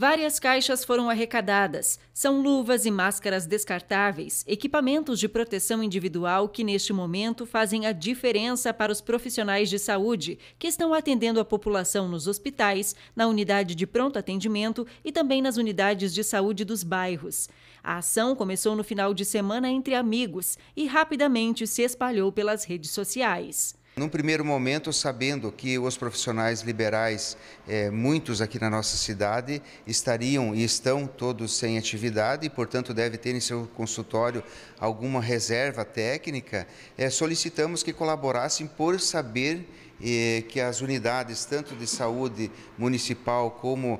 Várias caixas foram arrecadadas. São luvas e máscaras descartáveis, equipamentos de proteção individual que neste momento fazem a diferença para os profissionais de saúde que estão atendendo a população nos hospitais, na unidade de pronto atendimento e também nas unidades de saúde dos bairros. A ação começou no final de semana entre amigos e rapidamente se espalhou pelas redes sociais. Num primeiro momento, sabendo que os profissionais liberais, eh, muitos aqui na nossa cidade, estariam e estão todos sem atividade e, portanto, deve ter em seu consultório alguma reserva técnica, eh, solicitamos que colaborassem por saber eh, que as unidades, tanto de saúde municipal como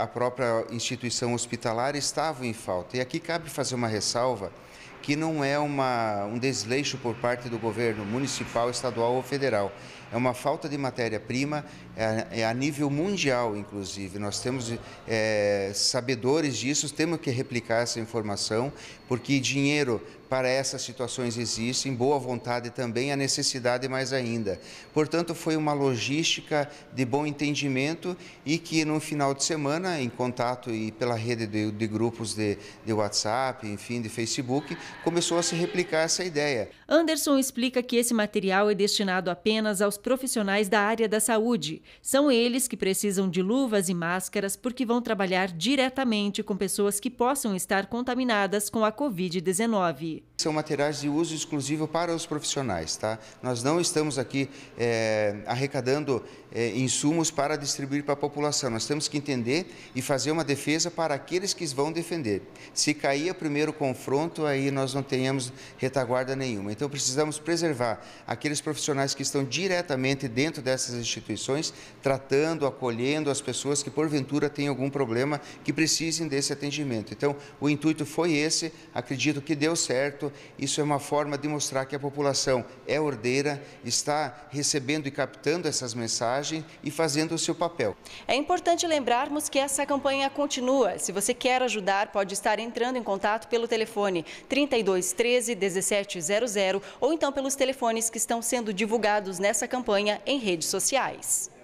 a própria instituição hospitalar, estavam em falta. E aqui cabe fazer uma ressalva que não é uma, um desleixo por parte do governo municipal, estadual ou federal é uma falta de matéria-prima é, é, a nível mundial, inclusive. Nós temos é, sabedores disso, temos que replicar essa informação, porque dinheiro para essas situações existe, boa vontade também, a necessidade mais ainda. Portanto, foi uma logística de bom entendimento e que no final de semana, em contato e pela rede de, de grupos de, de WhatsApp, enfim, de Facebook, começou a se replicar essa ideia. Anderson explica que esse material é destinado apenas aos aos profissionais da área da saúde. São eles que precisam de luvas e máscaras porque vão trabalhar diretamente com pessoas que possam estar contaminadas com a Covid-19. São materiais de uso exclusivo para os profissionais, tá? Nós não estamos aqui é, arrecadando é, insumos para distribuir para a população. Nós temos que entender e fazer uma defesa para aqueles que vão defender. Se cair o primeiro confronto, aí nós não tenhamos retaguarda nenhuma. Então precisamos preservar aqueles profissionais que estão diretamente dentro dessas instituições, tratando, acolhendo as pessoas que porventura têm algum problema que precisem desse atendimento. Então o intuito foi esse, acredito que deu certo correto, isso é uma forma de mostrar que a população é ordeira, está recebendo e captando essas mensagens e fazendo o seu papel. É importante lembrarmos que essa campanha continua. Se você quer ajudar, pode estar entrando em contato pelo telefone 3213 1700 ou então pelos telefones que estão sendo divulgados nessa campanha em redes sociais.